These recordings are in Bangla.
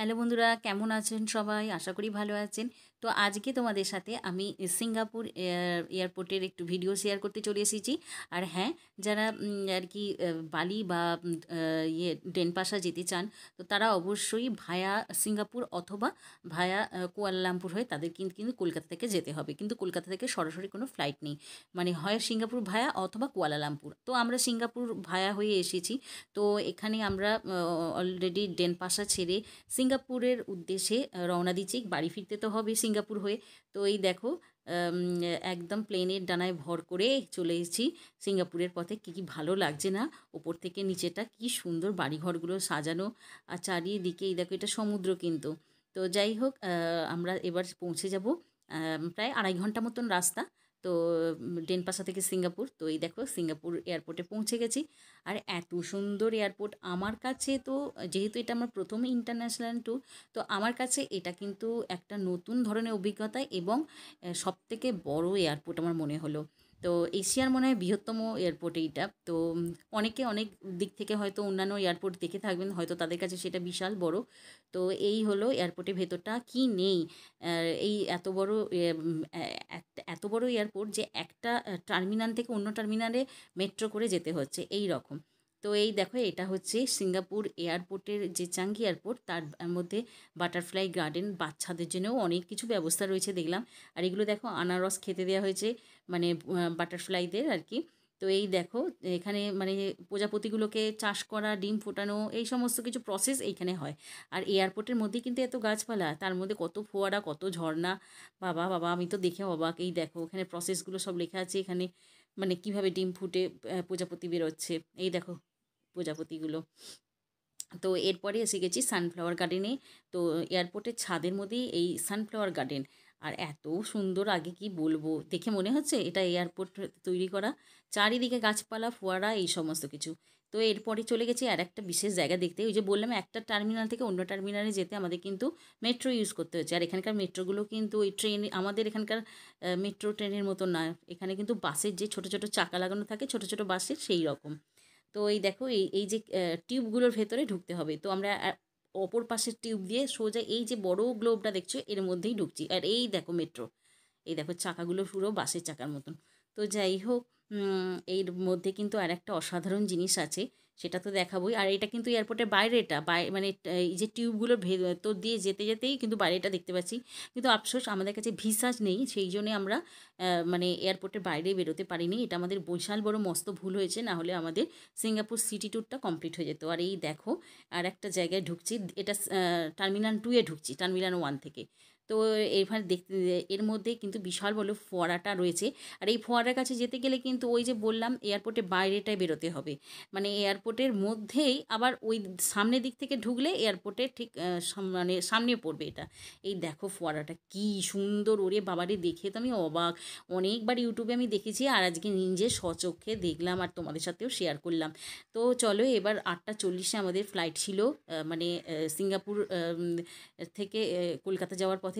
হ্যালো বন্ধুরা কেমন আছেন সবাই আশা করি ভালো আছেন তো আজকে তোমাদের সাথে আমি সিঙ্গাপুর এয়ারপোর্টের একটু ভিডিও শেয়ার করতে চলে এসেছি আর হ্যাঁ যারা আর কি বালি বা ইয়ে ডেনপাশা যেতে চান তো তারা অবশ্যই ভায়া সিঙ্গাপুর অথবা ভায়া কুয়ালালামপুর হয়ে তাদের কিন্তু কিন্তু কলকাতা থেকে যেতে হবে কিন্তু কলকাতা থেকে সরাসরি কোনো ফ্লাইট নেই মানে হয় সিঙ্গাপুর ভায়া অথবা কুয়ালালামপুর তো আমরা সিঙ্গাপুর ভায়া হয়ে এসেছি তো এখানে আমরা অলরেডি ডেনপাশা ছেড়ে সিঙ্গাপুরের উদ্দেশ্যে রওনা দিচ্ছি বাড়ি ফিরতে তো হবে সিঙ্গাপুর হয়ে তো এই দেখো একদম প্লেনের ডানায় ভর করে চলে এসেছি সিঙ্গাপুরের পথে কী কী ভালো লাগছে না ওপর থেকে নিচেটা কি সুন্দর বাড়িঘরগুলো সাজানো আর চারিদিকে এই দেখো এটা সমুদ্র কিন্তু তো যাই হোক আমরা এবার পৌঁছে যাব প্রায় আড়াই ঘন্টা মতন রাস্তা তো ডেনপাসা থেকে সিঙ্গাপুর তো এই দেখো সিঙ্গাপুর এয়ারপোর্টে পৌঁছে গেছি আর এত সুন্দর এয়ারপোর্ট আমার কাছে তো যেহেতু এটা আমার প্রথম ইন্টারন্যাশনাল ট্যুর তো আমার কাছে এটা কিন্তু একটা নতুন ধরনের অভিজ্ঞতা এবং সবথেকে বড় এয়ারপোর্ট আমার মনে হলো তো এশিয়ার মনে হয় বৃহত্তম এয়ারপোর্ট এইটা তো অনেকে অনেক দিক থেকে হয়তো অন্যান্য এয়ারপোর্ট দেখে থাকবেন হয়তো তাদের কাছে সেটা বিশাল বড় তো এই হলো এয়ারপোর্টের ভেতরটা কি নেই এই এত বড় এত বড় এয়ারপোর্ট যে একটা টার্মিনাল থেকে অন্য টার্মিনালে মেট্রো করে যেতে হচ্ছে এই রকম তো এই দেখো এটা হচ্ছে সিঙ্গাপুর এয়ারপোর্টের যে চাঙ্গি এয়ারপোর্ট তার মধ্যে বাটারফ্লাই গার্ডেন বাচ্চাদের জন্যও অনেক কিছু ব্যবস্থা রয়েছে দেখলাম আর এগুলো দেখো আনারস খেতে দেওয়া হয়েছে মানে বাটারফ্লাইদের আর কি তো এই দেখো এখানে মানে প্রজাপতিগুলোকে চাষ করা ডিম ফোটানো এই সমস্ত কিছু প্রসেস এইখানে হয় আর এয়ারপোর্টের মধ্যে কিন্তু এত গাছপালা তার মধ্যে কত ফোয়ারা কত ঝর্ণা বাবা বাবা আমি তো দেখে অবাক এই দেখো এখানে প্রসেসগুলো সব লেখা আছে এখানে মানে কিভাবে ডিম ফুটে প্রজাপতি বেরোচ্ছে এই দেখো প্রজাপতিগুলো তো এরপরে এসে গেছি সানফ্লাওয়ার গার্ডেনে তো এয়ারপোর্টের ছাদের মধ্যেই এই সানফ্লাওয়ার গার্ডেন আর এত সুন্দর আগে কি বলবো দেখে মনে হচ্ছে এটা এয়ারপোর্ট তৈরি করা চারিদিকে গাছপালা ফোয়ারা এই সমস্ত কিছু তো এরপরে চলে গেছি আর একটা বিশেষ জায়গা দেখতে ওই যে বললাম একটা টার্মিনাল থেকে অন্য টার্মিনালে যেতে আমাদের কিন্তু মেট্রো ইউজ করতে হচ্ছে আর এখানকার মেট্রোগুলো কিন্তু ওই ট্রেন আমাদের এখানকার মেট্রো ট্রেনের মতো না এখানে কিন্তু বাসের যে ছোট ছোট চাকা লাগানো থাকে ছোট ছোট বাসের সেই রকম তো এই দেখো এই এই যে টিউবগুলোর ভেতরে ঢুকতে হবে তো আমরা অপর পাশের টিউব দিয়ে সোজা এই যে বড় গ্লোবটা দেখছো এর মধ্যেই ঢুকছি আর এই দেখো মেট্রো এই দেখো চাকাগুলো পুরো বাসের চাকার মতন তো যাই হোক এর মধ্যে কিন্তু আর একটা অসাধারণ জিনিস আছে সেটা তো দেখাবোই আর এটা কিন্তু এয়ারপোর্টের বাইরেটা বাই মানে এই যে টিউবগুলো ভেদ তো দিয়ে যেতে যেতেই কিন্তু বাইরেটা দেখতে পাচ্ছি কিন্তু আফসোস আমাদের কাছে ভিসাজ নেই সেই জন্যে আমরা মানে এয়ারপোর্টের বাইরে বেরোতে পারিনি এটা আমাদের বিশাল বড় মস্ত ভুল হয়েছে না হলে আমাদের সিঙ্গাপুর সিটি ট্যুরটা কমপ্লিট হয়ে যেত আর এই দেখো আর একটা জায়গায় ঢুকছি এটা টার্মিনাল টুয়ে ঢুকছি টার্মিনাল ওয়ান থেকে তো এবার দেখতে এর মধ্যে কিন্তু বিশাল বড় ফোয়ারাটা রয়েছে আর এই ফোয়ারার কাছে যেতে গেলে কিন্তু ওই যে বললাম এয়ারপোর্টে বাইরেটায় বেরোতে হবে মানে এয়ারপোর্টের মধ্যেই আবার ওই সামনের দিক থেকে ঢুকলে এয়ারপোর্টে ঠিক মানে সামনে পড়বে এটা এই দেখো ফোয়ারাটা কি সুন্দর ওরে বাবারে দেখে তো আমি অবাক অনেকবার ইউটিউবে আমি দেখেছি আর আজকে নিজে সচক্ষে দেখলাম আর তোমাদের সাথেও শেয়ার করলাম তো চলো এবার আটটা চল্লিশে আমাদের ফ্লাইট ছিল মানে সিঙ্গাপুর থেকে কলকাতা যাওয়ার পথে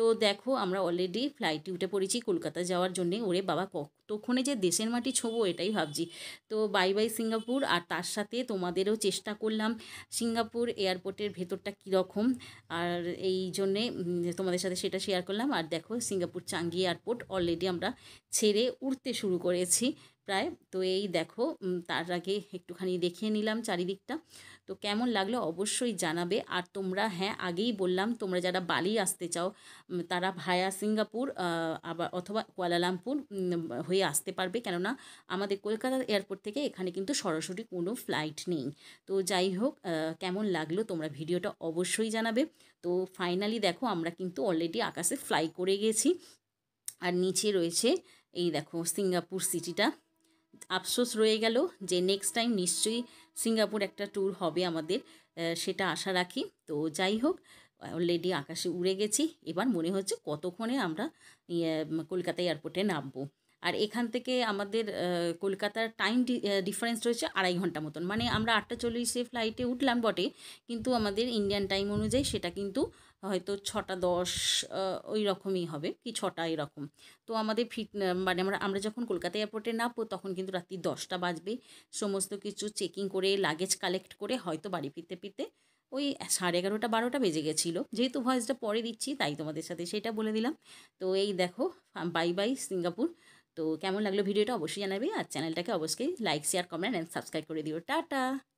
তো দেখো আমরা অলরেডি ফ্লাইটে উঠে পড়েছি কলকাতা যাওয়ার জন্যে ওরে বাবা কতক্ষণে যে দেশের মাটি ছোবো এটাই ভাবছি তো বাই বাই সিঙ্গাপুর আর তার সাথে তোমাদেরও চেষ্টা করলাম সিঙ্গাপুর এয়ারপোর্টের ভেতরটা কীরকম আর এই জন্যে তোমাদের সাথে সেটা শেয়ার করলাম আর দেখো সিঙ্গাপুর চাঙ্গি এয়ারপোর্ট অলরেডি আমরা ছেড়ে উঠতে শুরু করেছি প্রায় তো এই দেখো তার আগে একটুখানি দেখিয়ে নিলাম চারিদিকটা তো কেমন লাগলো অবশ্যই জানাবে আর তোমরা হ্যাঁ আগেই বললাম তোমরা যারা বালি আসতে চাও তারা ভায়া সিঙ্গাপুর আবার অথবা কুয়ালালামপুর হয়ে আসতে পারবে কেননা আমাদের কলকাতা এয়ারপোর্ট থেকে এখানে কিন্তু সরাসরি কোনো ফ্লাইট নেই তো যাই হোক কেমন লাগলো তোমরা ভিডিওটা অবশ্যই জানাবে তো ফাইনালি দেখো আমরা কিন্তু অলরেডি আকাশে ফ্লাই করে গেছি আর নিচে রয়েছে এই দেখো সিঙ্গাপুর সিটিটা আফসোস রয়ে গেল যে নেক্সট টাইম নিশ্চয়ই সিঙ্গাপুর একটা ট্যুর হবে আমাদের সেটা আশা রাখি তো যাই হোক অলরেডি আকাশে উড়ে গেছি এবার মনে হচ্ছে কতক্ষণে আমরা ইয়ে, কলকাতা এয়ারপোর্টে নামবো আর এখান থেকে আমাদের কলকাতার টাইম ডিফারেন্স রয়েছে আড়াই ঘন্টা মতন মানে আমরা আটটা চল্লিশে ফ্লাইটে উঠলাম বটে কিন্তু আমাদের ইন্ডিয়ান টাইম অনুযায়ী সেটা কিন্তু হয়তো ছটা দশ ওই রকমই হবে কি ছটা এরকম তো আমাদের ফিট মানে আমরা আমরা যখন কলকাতা এয়ারপোর্টে নামবো তখন কিন্তু রাত্রি দশটা বাজবে সমস্ত কিছু চেকিং করে লাগেজ কালেক্ট করে হয়তো বাড়ি ফিরতে ফিরতে ওই সাড়ে এগারোটা বারোটা বেজে গেছিলো যেহেতু ভয়েসটা পরে দিচ্ছি তাই তোমাদের সাথে সেটা বলে দিলাম তো এই দেখো বাই বাই সিঙ্গাপুর তো কেমন লাগলো ভিডিওটা অবশ্যই জানাবে আর চ্যানেলটাকে অবশ্যই like share comment and subscribe করে দিও টাটা